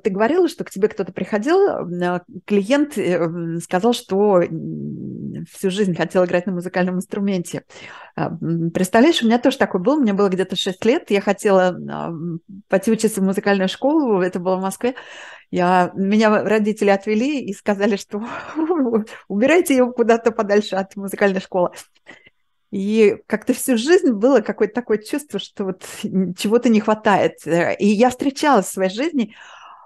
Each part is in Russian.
ты говорила, что к тебе кто-то приходил, а, клиент э, сказал, что всю жизнь хотел играть на музыкальном инструменте. А, представляешь, у меня тоже такой был, мне было где-то 6 лет, я хотела а, пойти учиться в музыкальную школу, это было в Москве, я, меня родители отвели и сказали, что убирайте его куда-то подальше от музыкальной школы. И как-то всю жизнь было какое-то такое чувство, что вот чего-то не хватает. Э, и я встречала в своей жизни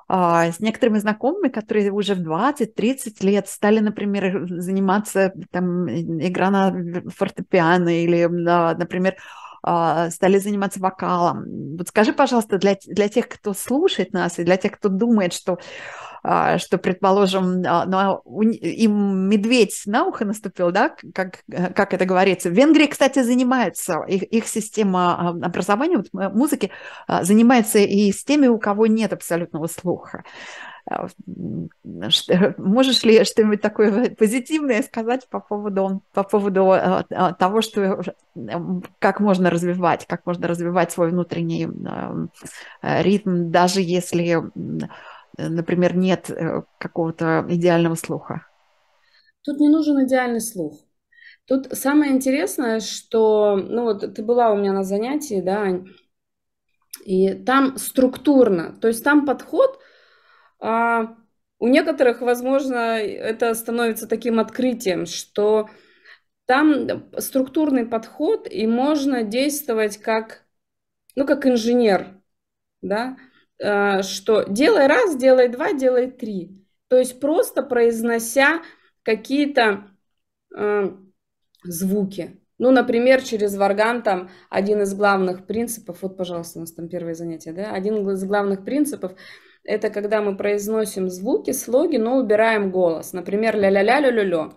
а, с некоторыми знакомыми, которые уже в 20-30 лет стали, например, заниматься там, игра на фортепиано или, например, а, стали заниматься вокалом. Вот скажи, пожалуйста, для, для тех, кто слушает нас, и для тех, кто думает, что, а, что предположим, а, ну, им медведь на ухо наступил, да, как, как это говорится. В Венгрии, кстати, занимается, их, их система образования, вот музыки, занимается и с теми, у кого нет абсолютного слуха. А, можешь ли что-нибудь такое позитивное сказать по поводу, по поводу а, а, того, что, э, как можно развивать, как можно развивать свой внутренний э, ритм, даже если, э, например, нет какого-то идеального слуха? Тут не нужен идеальный слух. Тут самое интересное, что, ну вот ты была у меня на занятии, да, Ань, и там структурно, то есть там подход – а, у некоторых, возможно, это становится таким открытием, что там структурный подход, и можно действовать как, ну, как инженер, да, а, что делай раз, делай два, делай три. То есть просто произнося какие-то э, звуки. Ну, например, через варган там один из главных принципов, вот, пожалуйста, у нас там первое занятие, да, один из главных принципов – это когда мы произносим звуки, слоги, но убираем голос. Например, ля-ля-ля-ля-ля-ля.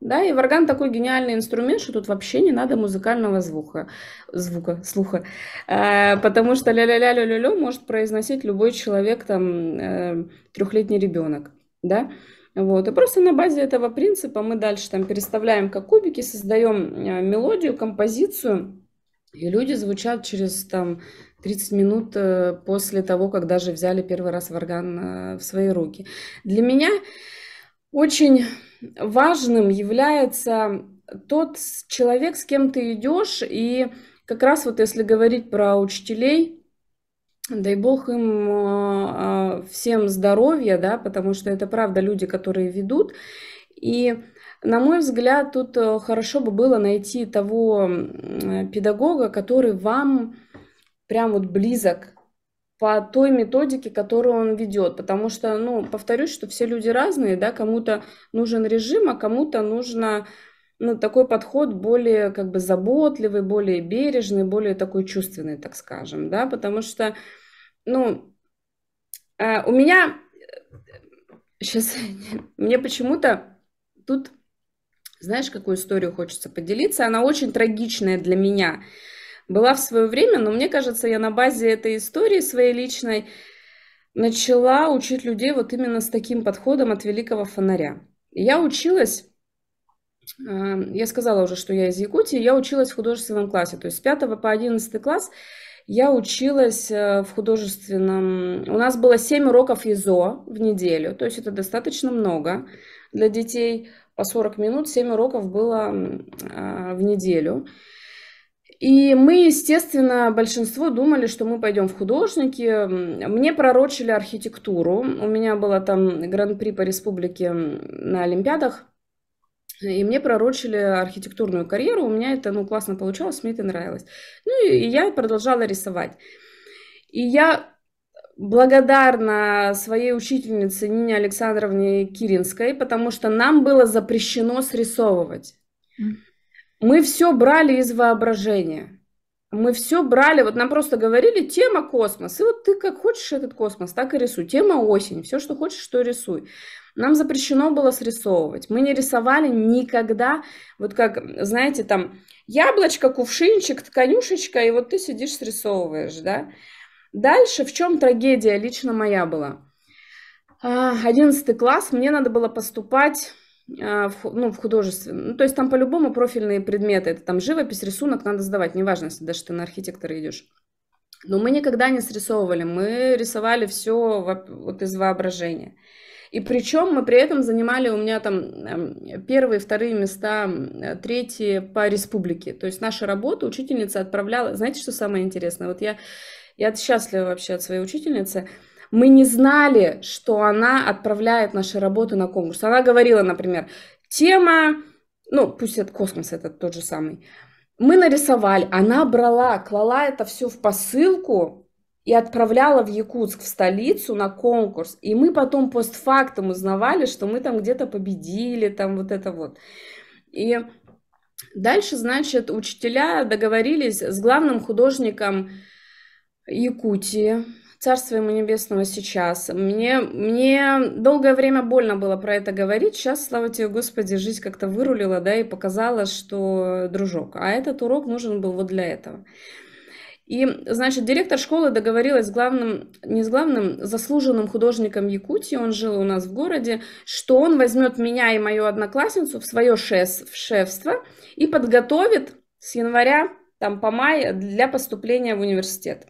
Да, и варган такой гениальный инструмент, что тут вообще не надо музыкального звука, звука, слуха. Э, потому что ля-ля-ля-ля-ля может произносить любой человек, там, э, трехлетний ребенок, да. Вот. И просто на базе этого принципа мы дальше там переставляем как кубики, создаем э, мелодию, композицию, и люди звучат через там 30 минут э, после того, как даже взяли первый раз орган э, в свои руки. Для меня очень важным является тот человек, с кем ты идешь, и как раз вот если говорить про учителей, Дай бог им э, всем здоровья, да, потому что это правда люди, которые ведут. И, на мой взгляд, тут э, хорошо бы было найти того педагога, который вам прям вот близок по той методике, которую он ведет. Потому что, ну, повторюсь, что все люди разные, да, кому-то нужен режим, а кому-то нужно ну, такой подход более как бы заботливый, более бережный, более такой чувственный, так скажем, да, потому что, ну, э, у меня сейчас, э, мне почему-то тут, знаешь, какую историю хочется поделиться? Она очень трагичная для меня. Была в свое время, но мне кажется, я на базе этой истории своей личной начала учить людей вот именно с таким подходом от великого фонаря. Я училась, э, я сказала уже, что я из Якутии, я училась в художественном классе, то есть с 5 по 11 класс я училась э, в художественном... У нас было 7 уроков ИЗО в неделю, то есть это достаточно много для детей по 40 минут, 7 уроков было а, в неделю. И мы, естественно, большинство думали, что мы пойдем в художники. Мне пророчили архитектуру. У меня было там гран-при по республике на Олимпиадах. И мне пророчили архитектурную карьеру. У меня это ну, классно получалось, мне это нравилось. Ну и я продолжала рисовать. И я благодарна своей учительнице Нине Александровне Киринской, потому что нам было запрещено срисовывать. Мы все брали из воображения. Мы все брали, вот нам просто говорили тема космос, и вот ты как хочешь этот космос, так и рисуй. Тема осень, все, что хочешь, что рисуй. Нам запрещено было срисовывать. Мы не рисовали никогда, вот как, знаете, там яблочко, кувшинчик, тканюшечка, и вот ты сидишь срисовываешь, да. Дальше в чем трагедия лично моя была? 11 а, класс, мне надо было поступать а, ну, в художественный, Ну, то есть там по-любому профильные предметы. Это там живопись, рисунок надо сдавать. Неважно, если даже ты на архитектора идешь. Но мы никогда не срисовывали. Мы рисовали все вот из воображения. И причем мы при этом занимали у меня там эм, первые, вторые места, третьи по республике. То есть наша работа учительница отправляла... Знаете, что самое интересное? Вот я я счастлива вообще от своей учительницы. Мы не знали, что она отправляет наши работы на конкурс. Она говорила, например, тема, ну, пусть это космос, это тот же самый. Мы нарисовали, она брала, клала это все в посылку и отправляла в Якутск, в столицу на конкурс. И мы потом постфактом узнавали, что мы там где-то победили, там вот это вот. И дальше, значит, учителя договорились с главным художником Якутии. Царство ему небесного сейчас. Мне, мне долгое время больно было про это говорить. Сейчас, слава тебе, Господи, жизнь как-то вырулила, да, и показала, что дружок. А этот урок нужен был вот для этого. И, значит, директор школы договорилась с главным, не с главным, заслуженным художником Якутии, он жил у нас в городе, что он возьмет меня и мою одноклассницу в свое шефство и подготовит с января там, по май для поступления в университет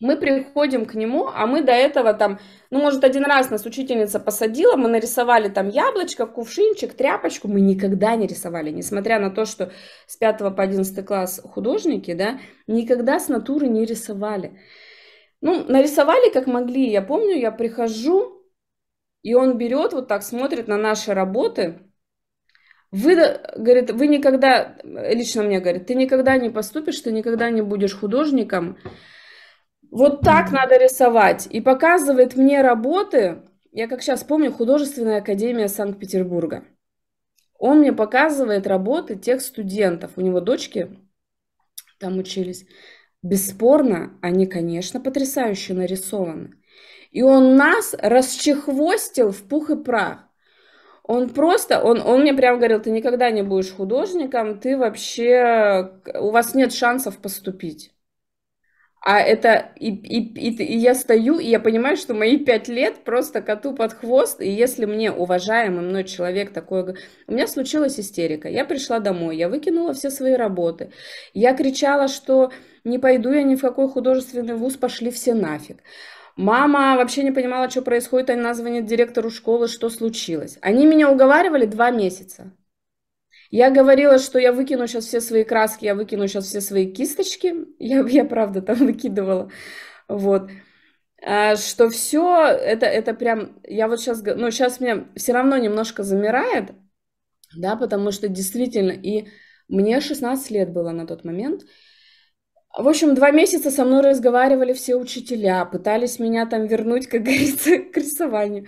мы приходим к нему, а мы до этого там, ну, может, один раз нас учительница посадила, мы нарисовали там яблочко, кувшинчик, тряпочку, мы никогда не рисовали, несмотря на то, что с 5 по 11 класс художники, да, никогда с натуры не рисовали. Ну, нарисовали как могли, я помню, я прихожу, и он берет, вот так смотрит на наши работы, вы, говорит, вы никогда, лично мне говорит, ты никогда не поступишь, ты никогда не будешь художником, вот так надо рисовать. И показывает мне работы, я как сейчас помню, художественная академия Санкт-Петербурга. Он мне показывает работы тех студентов. У него дочки там учились. Бесспорно, они, конечно, потрясающе нарисованы. И он нас расчехвостил в пух и прах. Он просто, он, он мне прям говорил, ты никогда не будешь художником, ты вообще, у вас нет шансов поступить а это и, и, и, и я стою, и я понимаю, что мои пять лет просто коту под хвост, и если мне уважаемый мной человек такой... У меня случилась истерика, я пришла домой, я выкинула все свои работы, я кричала, что не пойду я ни в какой художественный вуз, пошли все нафиг. Мама вообще не понимала, что происходит, она звонит директору школы, что случилось. Они меня уговаривали два месяца. Я говорила, что я выкину сейчас все свои краски, я выкину сейчас все свои кисточки. Я, я правда там выкидывала. Вот. А, что все, это, это прям, я вот сейчас, ну сейчас меня все равно немножко замирает, да, потому что действительно, и мне 16 лет было на тот момент, в общем, два месяца со мной разговаривали все учителя, пытались меня там вернуть, как говорится, к рисованию.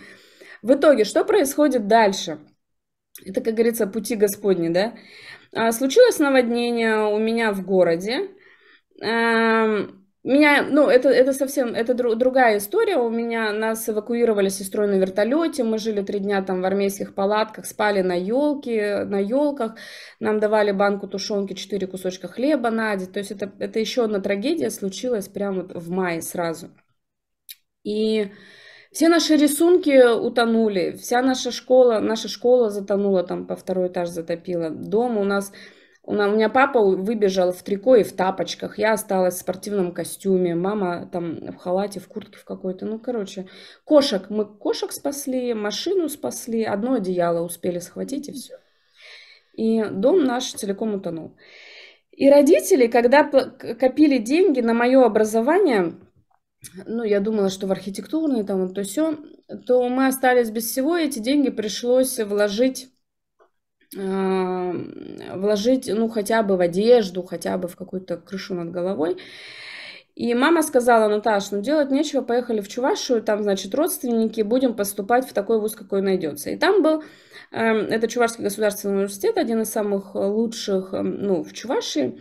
В итоге, что происходит дальше? Это, как говорится, пути Господни, да? А, случилось наводнение у меня в городе. Эм, меня, ну, это, это совсем, это дру, другая история. У меня нас эвакуировали с сестрой на вертолете. Мы жили три дня там в армейских палатках, спали на елке, на елках. Нам давали банку тушенки, четыре кусочка хлеба на день. То есть это, это еще одна трагедия случилась прямо вот в мае сразу. И все наши рисунки утонули, вся наша школа, наша школа затонула, там по второй этаж затопила. Дом у нас, у меня папа выбежал в трико и в тапочках, я осталась в спортивном костюме, мама там в халате, в куртке в какой-то, ну, короче. Кошек, мы кошек спасли, машину спасли, одно одеяло успели схватить и все. И дом наш целиком утонул. И родители, когда копили деньги на мое образование, ну, я думала, что в архитектурный там вот то все, то мы остались без всего, и эти деньги пришлось вложить э, вложить, ну, хотя бы в одежду, хотя бы в какую-то крышу над головой. И мама сказала, Наташ, ну делать нечего, поехали в Чувашию, там, значит, родственники, будем поступать в такой вуз, какой найдется. И там был, э, это Чувашский государственный университет, один из самых лучших, э, ну, в Чувашии.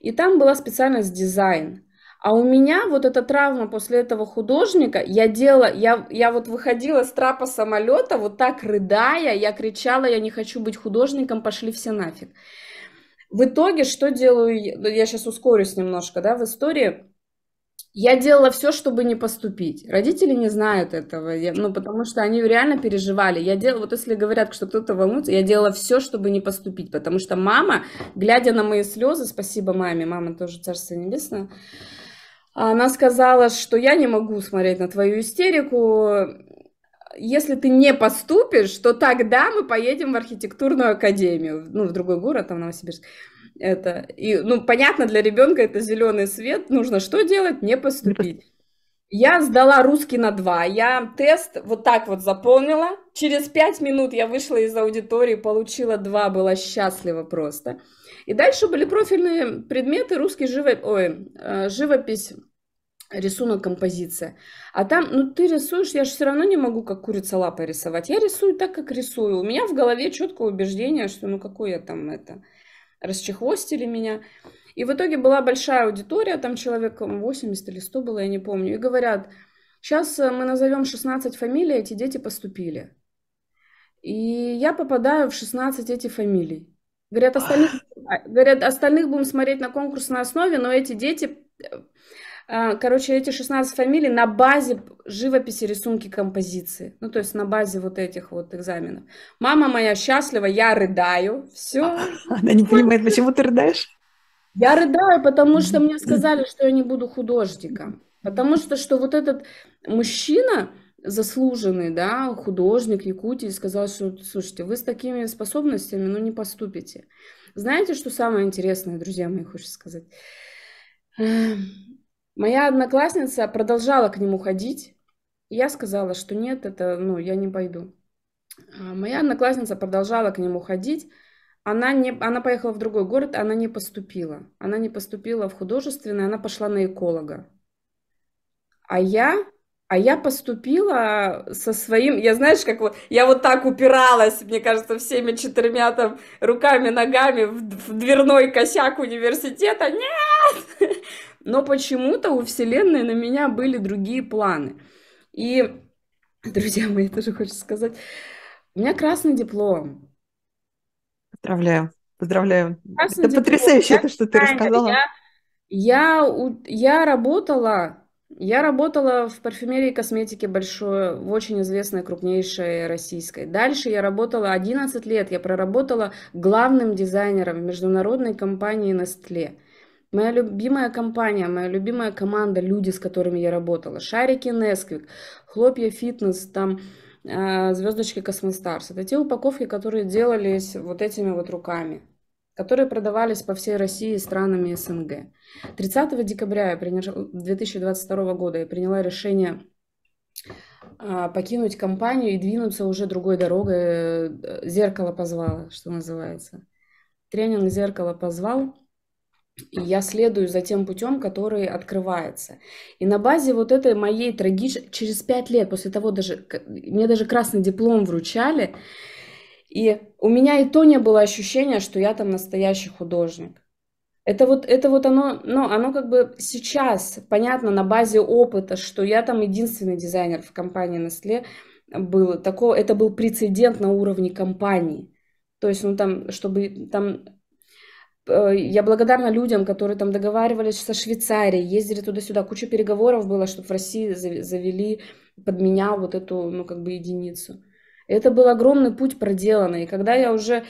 И там была специальность дизайн. А у меня вот эта травма после этого художника, я делала, я, я вот выходила с трапа самолета, вот так рыдая, я кричала, я не хочу быть художником, пошли все нафиг. В итоге, что делаю, я сейчас ну, ускорюсь немножко, да, в истории, я делала все, чтобы не поступить. Родители не знают этого, я, ну, потому что они реально переживали. Я делала, вот если говорят, что кто-то волнуется, я делала все, чтобы не поступить, потому что мама, глядя на мои слезы, спасибо маме, мама тоже, царство небесное, она сказала, что я не могу смотреть на твою истерику. Если ты не поступишь, то тогда мы поедем в архитектурную академию, ну, в другой город, там, Новосибирск. Это, и, ну, понятно, для ребенка это зеленый свет. Нужно что делать? Не поступить. Я сдала русский на два, Я тест вот так вот заполнила. Через пять минут я вышла из аудитории, получила два, была счастлива просто. И дальше были профильные предметы, русский живопись, ой, э, живопись, рисунок, композиция. А там, ну ты рисуешь, я же все равно не могу как курица лапа рисовать. Я рисую так, как рисую. У меня в голове четкое убеждение, что ну какой я там это, расчехвостили меня. И в итоге была большая аудитория, там человек 80 или 100 было, я не помню. И говорят, сейчас э, мы назовем 16 фамилий, эти дети поступили. И я попадаю в 16 этих фамилий. Говорят, остальных, а, говорят, остальных будем смотреть на конкурсной основе, но эти дети э, а, короче, эти 16 фамилий на базе живописи, рисунки, композиции. Ну, то есть на базе вот этих вот экзаменов. Мама моя счастлива, я рыдаю. Все. А, она не понимает, почему ты рыдаешь? Я рыдаю, потому что мне сказали, что я не буду художником. Потому что, что вот этот мужчина, заслуженный, да, художник Якутии, сказал, что, слушайте, вы с такими способностями, ну, не поступите. Знаете, что самое интересное, друзья мои, хочу сказать? Эм, Моя одноклассница продолжала к нему ходить. я сказала, что нет, это, ну, я не пойду. А, моя одноклассница продолжала к нему ходить. Она, не, она поехала в другой город, она не поступила. Она не поступила в художественное, она пошла на эколога. А я а я поступила со своим, я знаешь, как вот, я вот так упиралась, мне кажется, всеми четырьмя там руками, ногами в, в дверной косяк университета. Нет! Но почему-то у Вселенной на меня были другие планы. И, друзья мои, тоже хочу сказать, у меня красный диплом. Поздравляю, поздравляю. Красный это диплом. потрясающе, я, это, что ты рассказала. Я, я, я работала я работала в парфюмерии и косметике большой, в очень известной, крупнейшей российской. Дальше я работала 11 лет, я проработала главным дизайнером в международной компании Nestle. Моя любимая компания, моя любимая команда, люди, с которыми я работала. Шарики Несквик, хлопья фитнес, там э, звездочки Космостарс. Это те упаковки, которые делались вот этими вот руками которые продавались по всей России странами СНГ. 30 декабря 2022 года я приняла решение а, покинуть компанию и двинуться уже другой дорогой. Э, Зеркало позвало, что называется. Тренинг «Зеркало позвал». И я следую за тем путем, который открывается. И на базе вот этой моей трагичной... Через пять лет после того даже... Мне даже красный диплом вручали. И у меня и то не было ощущения, что я там настоящий художник. Это вот, это вот оно, ну, оно как бы сейчас понятно на базе опыта, что я там единственный дизайнер в компании Nestle был. Такого, это был прецедент на уровне компании. То есть, ну, там, чтобы там э, я благодарна людям, которые там договаривались со Швейцарией, ездили туда-сюда, куча переговоров было, чтобы в России завели под меня вот эту, ну, как бы единицу. Это был огромный путь проделанный. И когда я уже,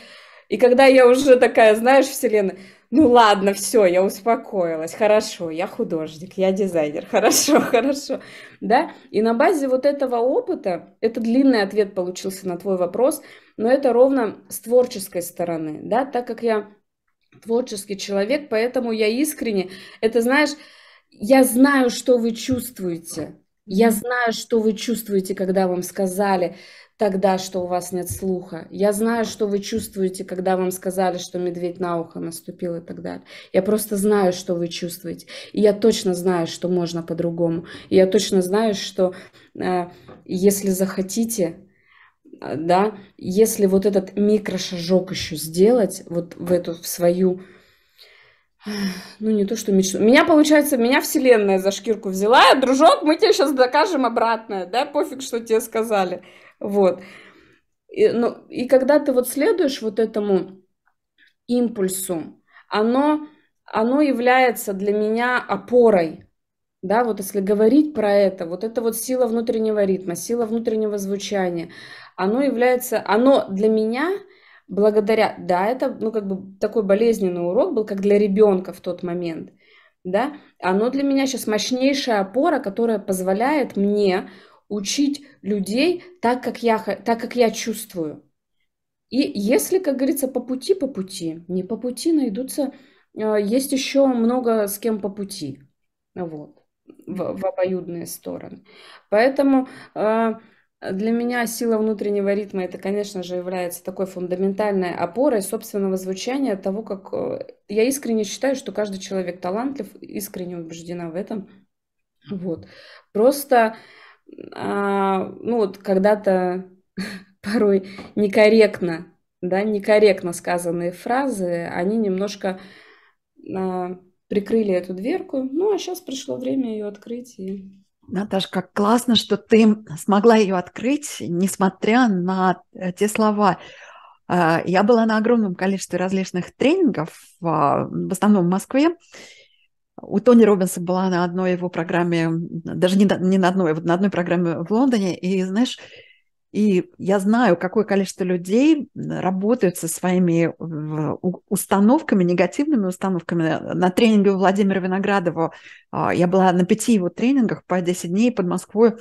и когда я уже такая, знаешь, вселенная, ну ладно, все, я успокоилась, хорошо, я художник, я дизайнер, хорошо, хорошо, да? И на базе вот этого опыта, это длинный ответ получился на твой вопрос, но это ровно с творческой стороны, да, так как я творческий человек, поэтому я искренне, это знаешь, я знаю, что вы чувствуете, я знаю, что вы чувствуете, когда вам сказали, тогда, что у вас нет слуха. Я знаю, что вы чувствуете, когда вам сказали, что медведь на ухо наступил и так далее. Я просто знаю, что вы чувствуете. И я точно знаю, что можно по-другому. И я точно знаю, что э, если захотите, э, да, если вот этот микрошажок еще сделать, вот в эту, в свою э, ну, не то, что мечту. Меня, получается, меня вселенная за шкирку взяла. Дружок, мы тебе сейчас докажем обратное, да? Пофиг, что тебе сказали. Вот. И, ну, и когда ты вот следуешь вот этому импульсу, оно, оно является для меня опорой. Да, вот если говорить про это, вот это вот сила внутреннего ритма, сила внутреннего звучания, оно является, оно для меня благодаря, да, это, ну, как бы такой болезненный урок был, как для ребенка в тот момент, да, оно для меня сейчас мощнейшая опора, которая позволяет мне учить людей так, как я, так, как я чувствую. И если, как говорится, по пути, по пути, не по пути найдутся, э, есть еще много с кем по пути, вот, в, в обоюдные стороны. Поэтому э, для меня сила внутреннего ритма это, конечно же, является такой фундаментальной опорой собственного звучания того, как э, я искренне считаю, что каждый человек талантлив, искренне убеждена в этом. Вот. Просто а, ну вот когда-то порой некорректно, да, некорректно сказанные фразы, они немножко а, прикрыли эту дверку. Ну, а сейчас пришло время ее открыть и Наташа, как классно, что ты смогла ее открыть, несмотря на э, те слова. А, я была на огромном количестве различных тренингов, а, в основном в Москве, у Тони Робинса была на одной его программе, даже не, не на одной, вот на одной программе в Лондоне, и, знаешь, и я знаю, какое количество людей работают со своими установками, негативными установками. На тренинге у Владимира Виноградова а, я была на пяти его тренингах по 10 дней под Москвой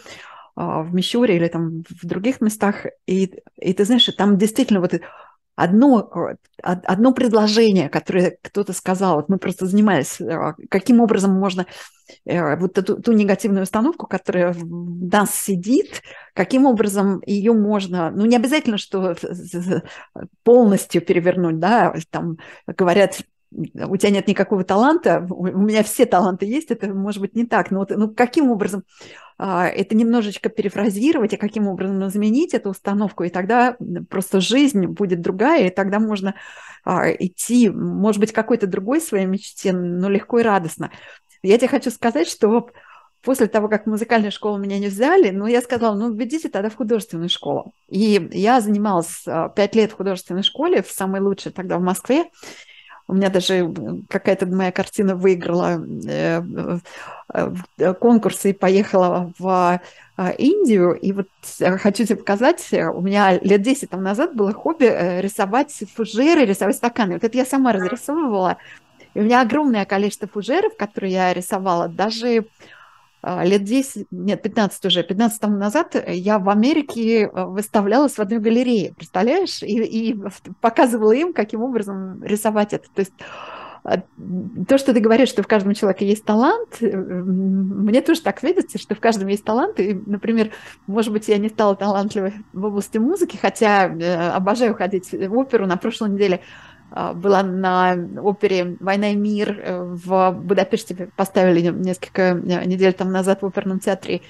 а, в Мещуре или там в других местах. И, и ты знаешь, там действительно вот одно, э, одно предложение, которое кто-то сказал, вот мы просто занимались, э, каким образом можно э, вот эту ту негативную установку, которая в нас сидит, каким образом ее можно, ну не обязательно, что полностью перевернуть, да, там говорят, у тебя нет никакого таланта, у меня все таланты есть, это может быть не так, но вот, ну, каким образом а, это немножечко перефразировать, а каким образом изменить эту установку, и тогда просто жизнь будет другая, и тогда можно а, идти, может быть, какой-то другой своей мечте, но легко и радостно. Я тебе хочу сказать, что после того, как в музыкальную школу меня не взяли, ну, я сказала, ну, введите тогда в художественную школу. И я занималась а, пять лет в художественной школе, в самой лучшей тогда в Москве, у меня даже э, какая-то моя картина выиграла э, э, конкурс и поехала в Индию. И вот хочу тебе показать, у меня лет 10 там назад было хобби рисовать фужеры, рисовать стаканы. Вот это я сама разрисовывала. И у меня огромное количество фужеров, которые я рисовала, даже а, лет 10, нет, 15 уже, 15 тому назад э, я в Америке э, выставлялась в одной галерее, представляешь? И, и показывала им, каким образом рисовать это. То есть а, то, что ты говоришь, что в каждом человеке есть талант, э, мне тоже так видится, что в каждом есть талант. И, например, может быть, я не стала талантливой в области музыки, хотя обожаю ходить в оперу. На прошлой неделе а, была на опере «Война и мир» э, в Будапеште, поставили несколько э, недель там назад в оперном театре.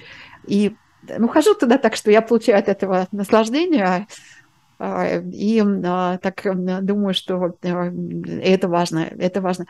И ну, хожу туда так, что я получаю от этого наслаждение, а, э, и а, так думаю, что это важно, это важно.